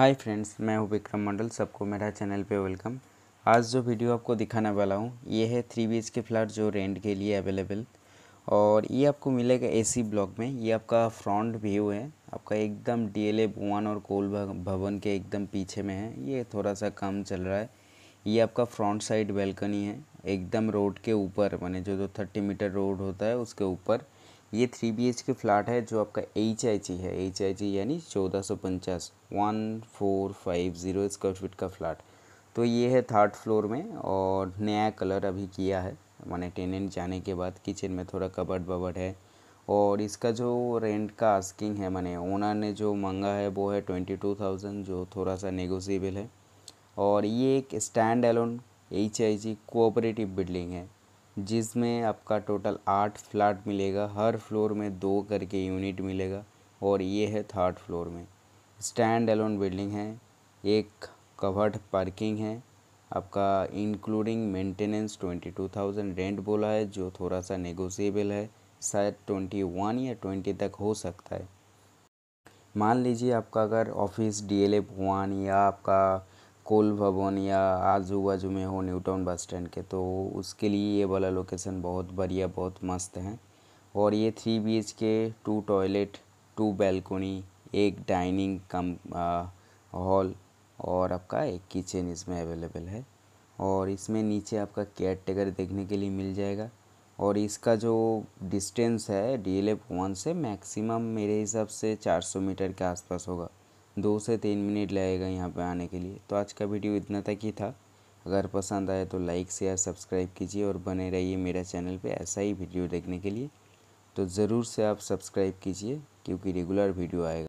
hi friends मैं हूँ विक्रम मंडल सबको मेरा चैनल पे वेलकम आज जो वीडियो आपको दिखाने वाला हूँ ये है थ्री बी के फ्लैट जो रेंट के लिए अवेलेबल और ये आपको मिलेगा एसी ब्लॉक में ये आपका फ्रंट व्यू है आपका एकदम डी एल वन और कोल भवन के एकदम पीछे में है ये थोड़ा सा काम चल रहा है ये आपका फ्रंट साइड बेल्कनी है एकदम रोड के ऊपर मैंने जो जो थर्टी मीटर रोड होता है उसके ऊपर ये three B H K flat है जो आपका एच आई जी है एच आई जी यानी चौदह सौ पचास one four five zero square feet का फ्लैट तो ये है थर्ड फ्लोर में और नया कलर अभी किया है मैंने टेनेंट जाने के बाद किचन में थोड़ा कबड बबड है और इसका जो रेंट का आस्किंग है मैंने ओनर ने जो मंगा है वो है ट्वेंटी टू थाउजेंड जो थोड़ा सा नेगोसीबल है और ये एक standalone H I G cooperative building है जिसमें आपका टोटल आठ फ्लैट मिलेगा हर फ्लोर में दो करके यूनिट मिलेगा और ये है थर्ड फ्लोर में स्टैंड अलोन बिल्डिंग है एक कवर्ड पार्किंग है आपका including maintenance twenty two thousand rent बोला है जो थोड़ा सा नेगोशिएबल है शायद ट्वेंटी वन या ट्वेंटी तक हो सकता है मान लीजिए आपका अगर office D L F one या आपका कोल भवन या आजू बाजू में हो न्यू टाउन बस स्टैंड के तो उसके लिए ये वाला लोकेशन बहुत बढ़िया बहुत मस्त है और ये three B H K two toilet two balcony एक डाइनिंग कम हॉल और आपका एक किचन इसमें अवेलेबल है और इसमें नीचे आपका केयर टेकर देखने के लिए मिल जाएगा और इसका जो डिस्टेंस है डी एल एफ वन से मैक्सिमम मेरे हिसाब से 400 मीटर के आसपास होगा दो से तीन मिनट लगेगा यहाँ पे आने के लिए तो आज का वीडियो इतना तक ही था अगर पसंद आए तो लाइक शेयर सब्सक्राइब कीजिए और बने रहिए मेरा चैनल पे ऐसा ही वीडियो देखने के लिए तो ज़रूर से आप सब्सक्राइब कीजिए क्योंकि रेगुलर वीडियो आएगा